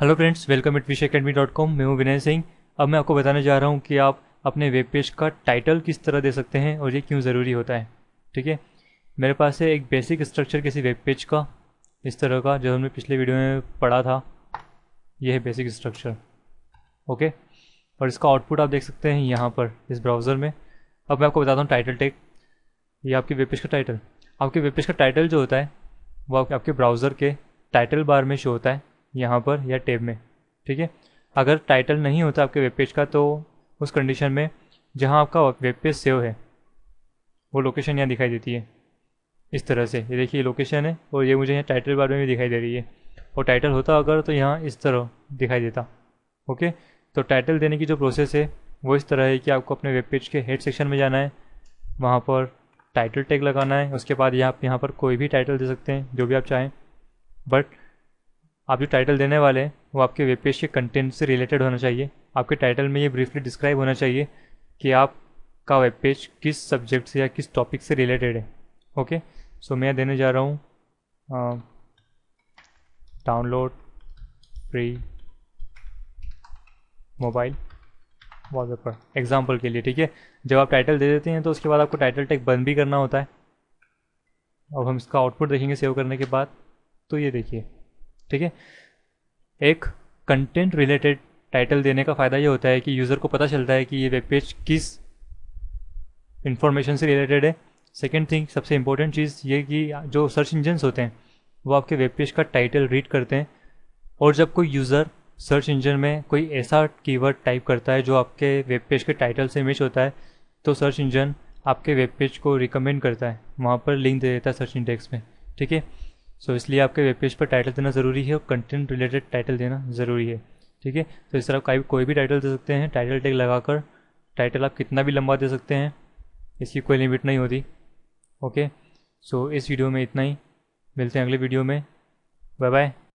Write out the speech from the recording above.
hello friends welcome at wish academy dot com मैं हूँ विनय सिंह अब मैं आपको बताने जा रहा हूँ कि आप अपने वेब पेज का टाइटल किस तरह दे सकते हैं और ये क्यों ज़रूरी होता है ठीक है मेरे पास है एक बेसिक स्ट्रक्चर किसी वेब पेज का इस तरह का जो हमने पिछले वीडियो में पढ़ा था ये है बेसिक स्ट्रक्चर ओके और इसका आउटपुट आप देख सकते हैं यहाँ पर इस ब्राउज़र में अब मैं आपको बताता हूँ टाइटल टेक ये आपके वेब पेज का टाइटल आपके वेब पेज का टाइटल जो होता है वो आपके ब्राउज़र के टाइटल बार में शो होता है यहाँ पर या टेब में ठीक है अगर टाइटल नहीं होता आपके वेब पेज का तो उस कंडीशन में जहाँ आपका वेब पेज सेव है वो लोकेशन यहाँ दिखाई देती है इस तरह से ये देखिए लोकेशन है और ये मुझे यहाँ टाइटल बारे में भी दिखाई दे रही है और टाइटल होता अगर तो यहाँ इस तरह दिखाई देता ओके तो टाइटल देने की जो प्रोसेस है वो इस तरह है कि आपको अपने वेब पेज के हेड सेक्शन में जाना है वहाँ पर टाइटल टैग लगाना है उसके बाद यहाँ आप यहाँ पर कोई भी टाइटल दे सकते हैं जो भी आप चाहें बट आप जो टाइटल देने वाले हैं वो आपके वेब पेज के कंटेंट से रिलेटेड होना चाहिए आपके टाइटल में ये ब्रीफली डिस्क्राइब होना चाहिए कि आपका वेब पेज किस सब्जेक्ट से या किस टॉपिक से रिलेटेड है ओके सो मैं देने जा रहा हूँ download free mobile wallpaper example के लिए ठीक है जब आप टाइटल दे देते हैं तो उसके बाद आपको टाइटल टैग बंद भी करना होता है अब हम इसका आउटपुट देखेंगे सेव करने के बाद तो ये देखिए ठीक है एक कंटेंट रिलेटेड टाइटल देने का फ़ायदा ये होता है कि यूज़र को पता चलता है कि ये वेब पेज किस इंफॉर्मेशन से रिलेटेड है सेकेंड थिंग सबसे इम्पोर्टेंट चीज़ ये कि जो सर्च इंजन्स होते हैं वो आपके वेब पेज का टाइटल रीड करते हैं और जब कोई यूज़र सर्च इंजन में कोई ऐसा कीवर्ड टाइप करता है जो आपके वेब पेज के टाइटल से मिच होता है तो सर्च इंजन आपके वेब पेज को रिकमेंड करता है वहाँ पर लिंक दे देता है सर्च इंडेक्स में ठीक है सो so, इसलिए आपके वेब पेज पर टाइटल देना ज़रूरी है और कंटेंट रिलेटेड टाइटल देना ज़रूरी है ठीक है तो इस तरह आप कोई भी टाइटल दे सकते हैं टाइटल टेक लगाकर टाइटल आप कितना भी लंबा दे सकते हैं इसकी कोई लिमिट नहीं होती ओके सो so, इस वीडियो में इतना ही मिलते हैं अगले वीडियो में बाय बाय